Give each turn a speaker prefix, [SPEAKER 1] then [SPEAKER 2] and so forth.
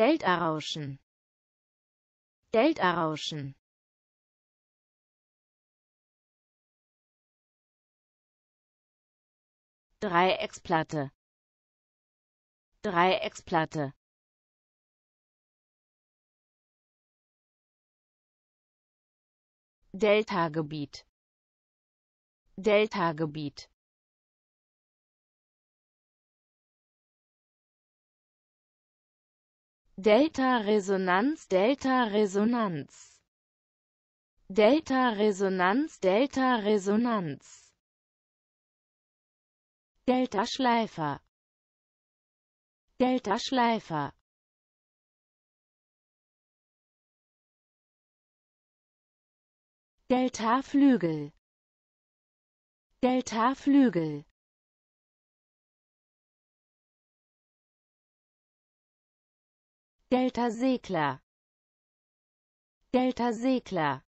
[SPEAKER 1] Gelderrauschen. Gelderrauschen. Dreiecksplatte. Dreiecksplatte. Deltagebiet. Deltagebiet.
[SPEAKER 2] Delta-Resonanz, Delta-Resonanz. Delta-Resonanz, Delta-Resonanz. Delta-Schleifer. Delta-Schleifer.
[SPEAKER 1] Delta-Flügel. Delta-Flügel. Delta Segler Delta Segler